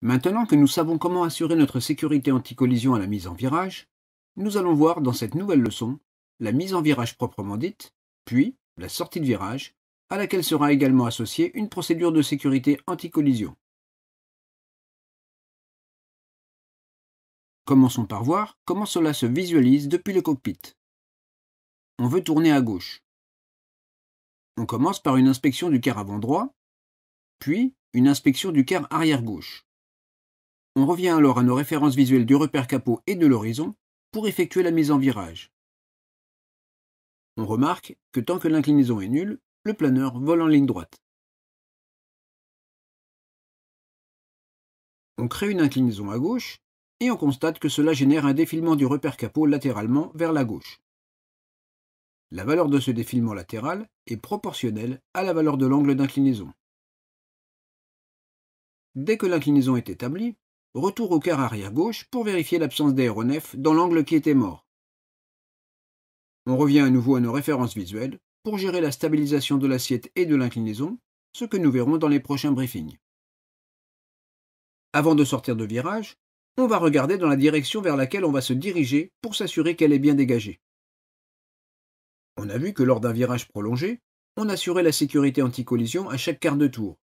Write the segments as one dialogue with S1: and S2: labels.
S1: Maintenant que nous savons comment assurer notre sécurité anti-collision à la mise en virage, nous allons voir dans cette nouvelle leçon la mise en virage proprement dite, puis la sortie de virage, à laquelle sera également associée une procédure de sécurité anti-collision.
S2: Commençons par voir comment cela se visualise depuis le cockpit. On veut tourner à gauche.
S1: On commence par une inspection du car avant droit, puis une inspection du car arrière gauche. On revient alors à nos références visuelles du repère capot et de l'horizon pour
S2: effectuer la mise en virage. On remarque que tant que l'inclinaison est nulle, le planeur vole en ligne droite. On crée une inclinaison à gauche et on constate que cela génère un défilement du repère
S1: capot latéralement vers la gauche. La valeur de ce défilement latéral est proportionnelle à la valeur de l'angle d'inclinaison. Dès que l'inclinaison est établie, retour au quart arrière gauche pour vérifier l'absence d'aéronef dans l'angle qui était mort. On revient à nouveau à nos références visuelles pour gérer la stabilisation de l'assiette et de l'inclinaison, ce que nous verrons dans les prochains briefings. Avant de sortir de virage, on va regarder dans la direction vers laquelle on va se diriger pour s'assurer qu'elle est bien dégagée. On a vu que lors d'un virage prolongé, on assurait la sécurité anti-collision à chaque quart de tour.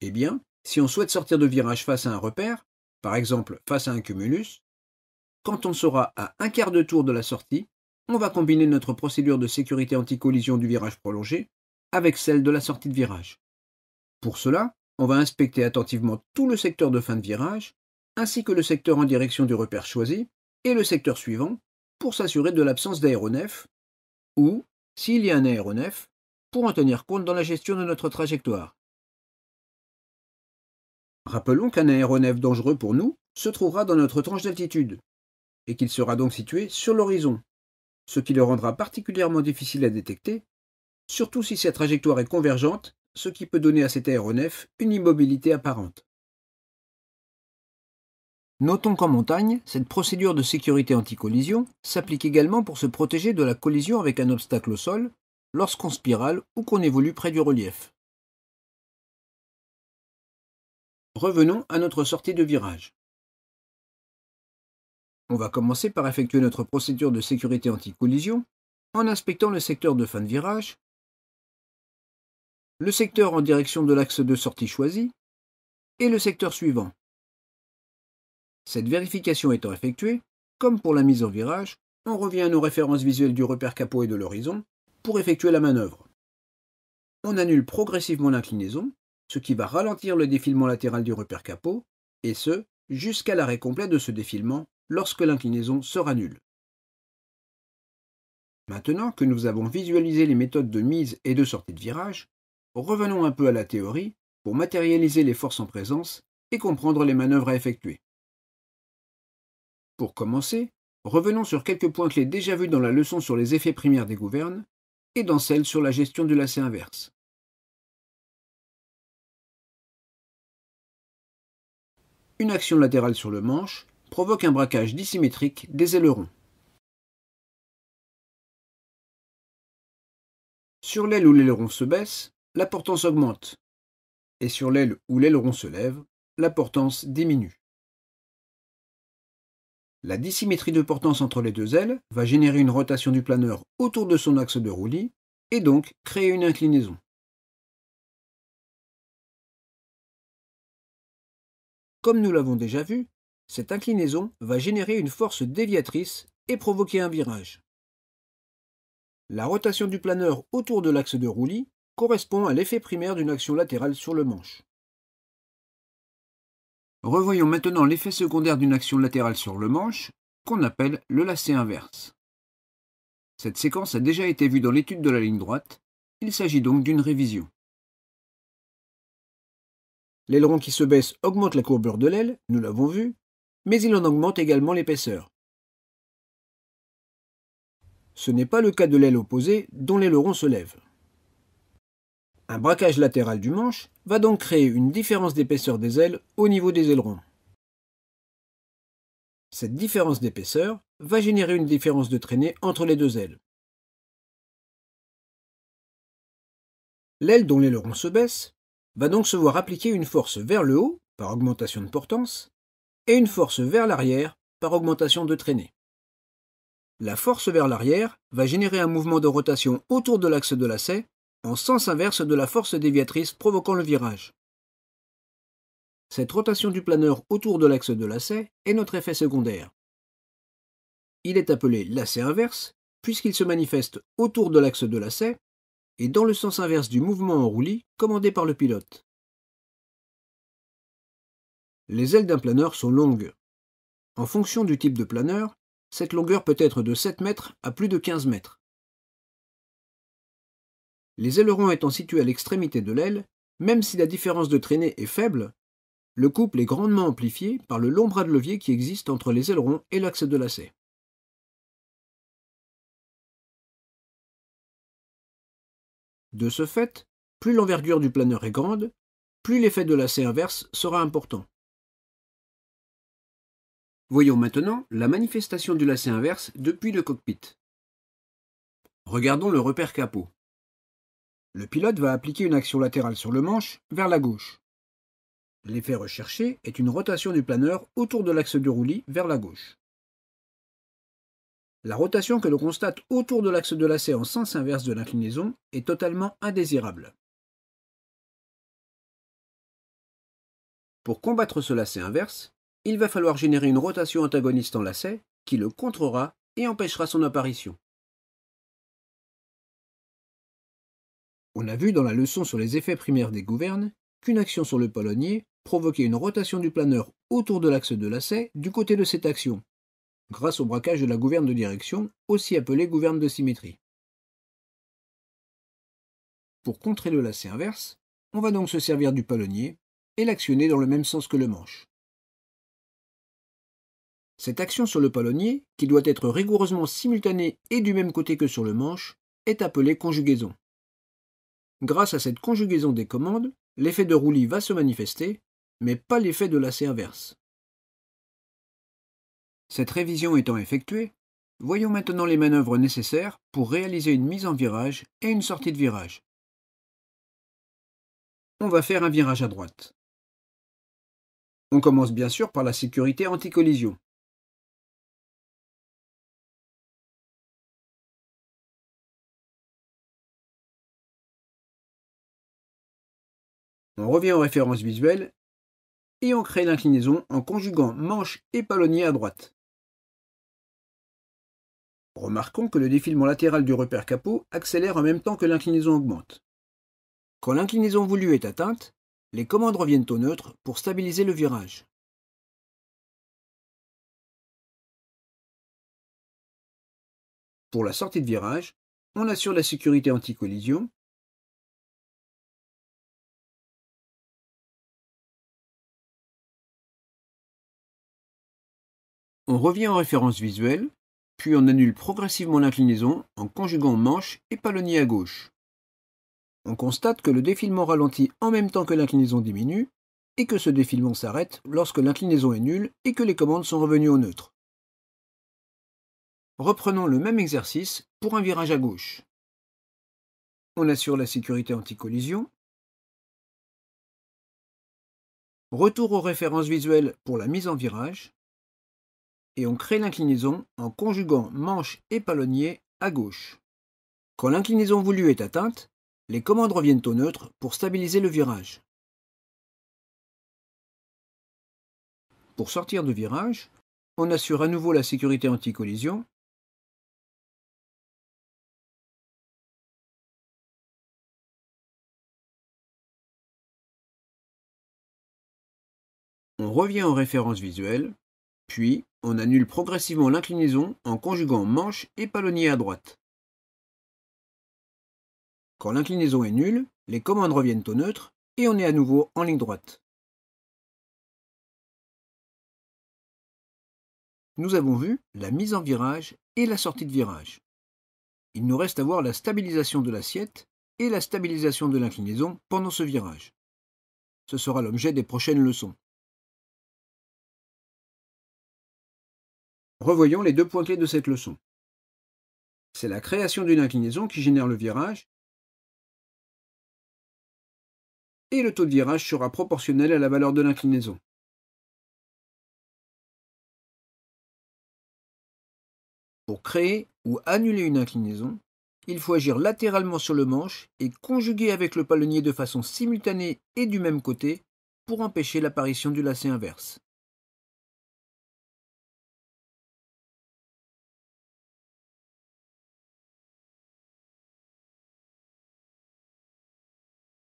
S1: Eh bien, si on souhaite sortir de virage face à un repère, par exemple face à un cumulus, quand on sera à un quart de tour de la sortie, on va combiner notre procédure de sécurité anti-collision du virage prolongé avec celle de la sortie de virage. Pour cela, on va inspecter attentivement tout le secteur de fin de virage, ainsi que le secteur en direction du repère choisi et le secteur suivant pour s'assurer de l'absence d'aéronef ou, s'il y a un aéronef, pour en tenir compte dans la gestion de notre trajectoire. Rappelons qu'un aéronef dangereux pour nous se trouvera dans notre tranche d'altitude, et qu'il sera donc situé sur l'horizon, ce qui le rendra particulièrement difficile à détecter, surtout si sa trajectoire est convergente, ce qui peut donner à cet aéronef une immobilité apparente. Notons qu'en montagne, cette procédure de sécurité anti-collision s'applique également pour se protéger de la collision avec un obstacle au sol, lorsqu'on
S2: spirale ou qu'on évolue près du relief. Revenons à notre sortie de virage. On va commencer
S1: par effectuer notre procédure de sécurité anti-collision en inspectant le secteur de fin de virage,
S2: le secteur en direction de l'axe de sortie choisi et le secteur suivant. Cette vérification étant effectuée, comme
S1: pour la mise en virage, on revient à nos références visuelles du repère capot et de l'horizon pour effectuer la manœuvre. On annule progressivement l'inclinaison ce qui va ralentir le défilement latéral du repère capot, et ce, jusqu'à l'arrêt complet de ce défilement lorsque l'inclinaison sera nulle. Maintenant que nous avons visualisé les méthodes de mise et de sortie de virage, revenons un peu à la théorie pour matérialiser les forces en présence et comprendre les manœuvres à effectuer. Pour commencer,
S2: revenons sur quelques points clés déjà vus dans la leçon sur les effets primaires des gouvernes et dans celle sur la gestion du lacet inverse. une action latérale sur le manche provoque un braquage dissymétrique des ailerons. Sur l'aile où l'aileron se baisse, la portance augmente, et sur l'aile où l'aileron se
S1: lève, la portance diminue. La dissymétrie de portance entre les deux ailes va générer une rotation du planeur autour de son axe de roulis et donc
S2: créer une inclinaison. Comme nous l'avons déjà vu, cette inclinaison va générer une force
S1: déviatrice et provoquer un virage. La rotation du planeur autour de l'axe de roulis correspond à l'effet primaire d'une action latérale sur le manche. Revoyons maintenant l'effet secondaire d'une action latérale sur le manche, qu'on appelle
S2: le lacet inverse. Cette séquence a déjà été vue dans l'étude de la ligne droite, il s'agit donc d'une révision. L'aileron qui se
S1: baisse augmente la courbure de l'aile, nous l'avons vu, mais il en augmente également l'épaisseur. Ce n'est pas le cas de l'aile opposée dont l'aileron se lève. Un braquage latéral du manche va donc créer une différence d'épaisseur
S2: des ailes au niveau des ailerons. Cette différence d'épaisseur va générer une différence de traînée entre les deux ailes. L'aile dont l'aileron se baisse va donc se voir appliquer une force vers le
S1: haut, par augmentation de portance, et une force vers l'arrière, par augmentation de traînée. La force vers l'arrière va générer un mouvement de rotation autour de l'axe de lacet, en sens inverse de la force déviatrice provoquant le virage. Cette rotation du planeur autour de l'axe de lacet est notre effet secondaire. Il est appelé lacet inverse, puisqu'il se manifeste autour de l'axe de lacet et dans le sens inverse du mouvement en roulis commandé par le pilote.
S2: Les ailes d'un planeur sont longues. En fonction du type de planeur, cette longueur peut être de 7 mètres à plus de 15 mètres.
S1: Les ailerons étant situés à l'extrémité de l'aile, même si la différence de traînée est faible,
S2: le couple est grandement amplifié par le long bras de levier qui existe entre les ailerons et l'axe de lacet. De ce fait, plus l'envergure du planeur est grande, plus l'effet de lacet inverse sera important. Voyons maintenant la manifestation du lacet inverse depuis le cockpit. Regardons le repère capot.
S1: Le pilote va appliquer une action latérale sur le manche vers la gauche. L'effet recherché est une rotation du planeur autour de l'axe de roulis vers la gauche.
S2: La rotation que l'on constate autour de l'axe de lacet en sens inverse de l'inclinaison est totalement indésirable.
S1: Pour combattre ce lacet inverse, il va falloir générer une rotation antagoniste en lacet qui le contrera et empêchera son apparition. On a vu dans la leçon sur les effets primaires des gouvernes qu'une action sur le polonier provoquait une rotation du planeur autour de l'axe de lacet du côté de cette action, grâce au braquage de la gouverne de direction, aussi appelée gouverne de symétrie. Pour contrer le lacet inverse, on va donc se servir du palonnier et l'actionner dans le même sens que le manche. Cette action sur le palonnier, qui doit être rigoureusement simultanée et du même côté que sur le manche, est appelée conjugaison. Grâce à cette conjugaison des commandes, l'effet de roulis va se manifester, mais pas l'effet de lacet inverse. Cette révision étant effectuée, voyons maintenant les manœuvres nécessaires pour réaliser une mise en virage et une sortie de
S2: virage. On va faire un virage à droite. On commence bien sûr par la sécurité anti-collision. On revient aux références visuelles et on crée l'inclinaison en conjuguant manche et palonnier à droite.
S1: Remarquons que le défilement latéral du repère capot accélère en même temps que l'inclinaison
S2: augmente. Quand l'inclinaison voulue est atteinte, les commandes reviennent au neutre pour stabiliser le virage. Pour la sortie de virage, on assure la sécurité anti-collision On revient en référence visuelle
S1: puis on annule progressivement l'inclinaison en conjuguant manche et palonnier à gauche. On constate que le défilement ralentit en même temps que l'inclinaison diminue et que ce défilement s'arrête lorsque l'inclinaison est nulle et que les commandes sont revenues au neutre.
S2: Reprenons le même exercice pour un virage à gauche. On assure la sécurité anti-collision.
S1: Retour aux références visuelles pour la mise en virage et on crée l'inclinaison en conjuguant manche et palonnier à gauche. Quand l'inclinaison voulue est atteinte, les commandes reviennent au neutre pour stabiliser le virage.
S2: Pour sortir de virage, on assure à nouveau la sécurité anti-collision on revient aux références visuelles puis, on annule progressivement l'inclinaison
S1: en conjuguant manche et palonnier à droite. Quand
S2: l'inclinaison est nulle, les commandes reviennent au neutre et on est à nouveau en ligne droite. Nous avons vu la mise en virage et la sortie de virage. Il nous reste à voir la stabilisation de l'assiette et la stabilisation de l'inclinaison pendant ce virage. Ce sera l'objet des prochaines leçons. Revoyons les deux points clés de cette leçon. C'est la création d'une inclinaison qui génère le virage et le taux de virage sera proportionnel à la valeur de l'inclinaison. Pour créer ou annuler une inclinaison, il faut agir latéralement sur le manche
S1: et conjuguer avec le palonnier de façon simultanée et du même côté pour empêcher l'apparition
S2: du lacet inverse.